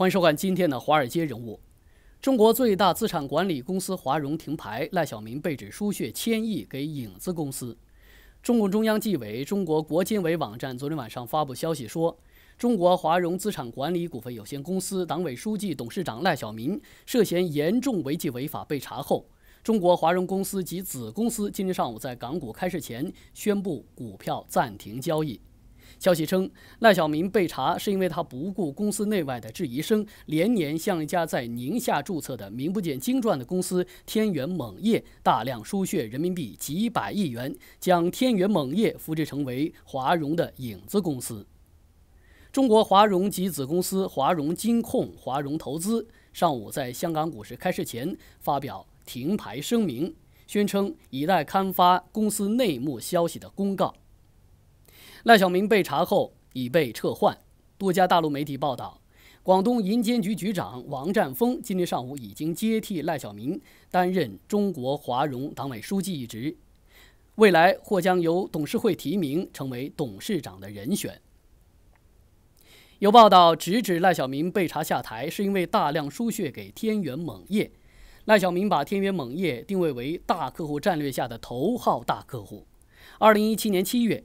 欢迎收看今天的《华尔街人物》。中国最大资产管理公司华融停牌，赖小民被指输血千亿给影子公司。中共中央纪委、中国国监委网站昨天晚上发布消息说，中国华融资产管理股份有限公司党委书记、董事长赖小民涉嫌严重违纪违法被查后，中国华融公司及子公司今天上午在港股开市前宣布股票暂停交易。消息称，赖小民被查是因为他不顾公司内外的质疑声，连年向一家在宁夏注册的名不见经传的公司天元锰业大量输血人民币几百亿元，将天元锰业扶植成为华融的影子公司。中国华融及子公司华融金控、华融投资上午在香港股市开市前发表停牌声明，宣称已待刊发公司内幕消息的公告。赖小民被查后已被撤换，多家大陆媒体报道，广东银监局局长王占峰今天上午已经接替赖小民担任中国华融党委书记一职，未来或将由董事会提名成为董事长的人选。有报道直指赖小民被查下台是因为大量输血给天元锰业，赖小民把天元锰业定位为大客户战略下的头号大客户，二零一七年七月。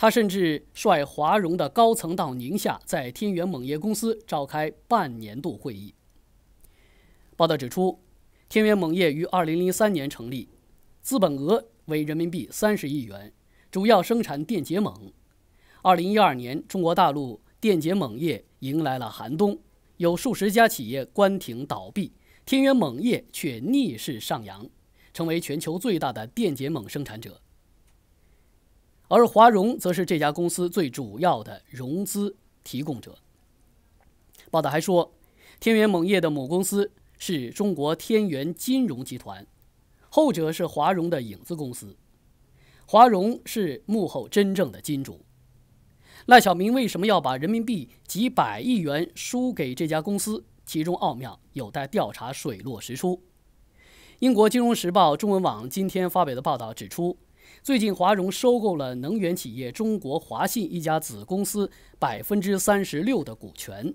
他甚至率华融的高层到宁夏，在天元锰业公司召开半年度会议。报道指出，天元锰业于二零零三年成立，资本额为人民币三十亿元，主要生产电解锰。二零一二年，中国大陆电解锰业迎来了寒冬，有数十家企业关停倒闭，天元锰业却逆势上扬，成为全球最大的电解锰生产者。而华融则是这家公司最主要的融资提供者。报道还说，天元锰业的母公司是中国天元金融集团，后者是华融的影子公司，华融是幕后真正的金主。赖小民为什么要把人民币几百亿元输给这家公司？其中奥妙有待调查水落石出。英国金融时报中文网今天发表的报道指出。最近，华融收购了能源企业中国华信一家子公司百分之三十六的股权，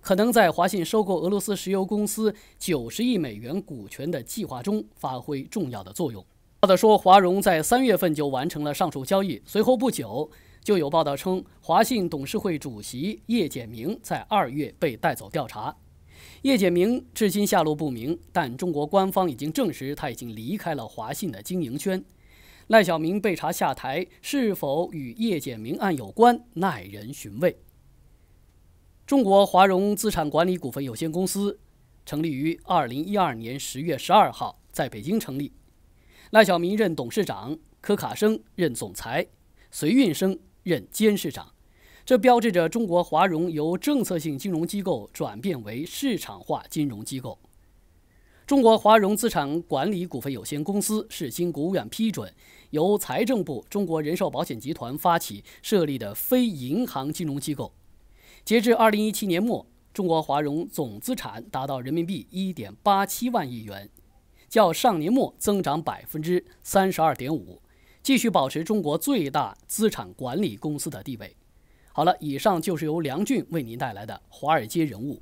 可能在华信收购俄罗斯石油公司九十亿美元股权的计划中发挥重要的作用。报道说，华融在三月份就完成了上述交易，随后不久就有报道称，华信董事会主席叶简明在二月被带走调查。叶简明至今下落不明，但中国官方已经证实他已经离开了华信的经营圈。赖小民被查下台，是否与叶简明案有关？耐人寻味。中国华融资产管理股份有限公司成立于二零一二年十月十二号，在北京成立。赖小民任董事长，柯卡生任总裁，隋运生任监事长。这标志着中国华融由政策性金融机构转变为市场化金融机构。中国华融资产管理股份有限公司是经国务院批准，由财政部、中国人寿保险集团发起设立的非银行金融机构。截至二零一七年末，中国华融总资产达到人民币一点八七万亿元，较上年末增长百分之三十二点五，继续保持中国最大资产管理公司的地位。好了，以上就是由梁俊为您带来的《华尔街人物》。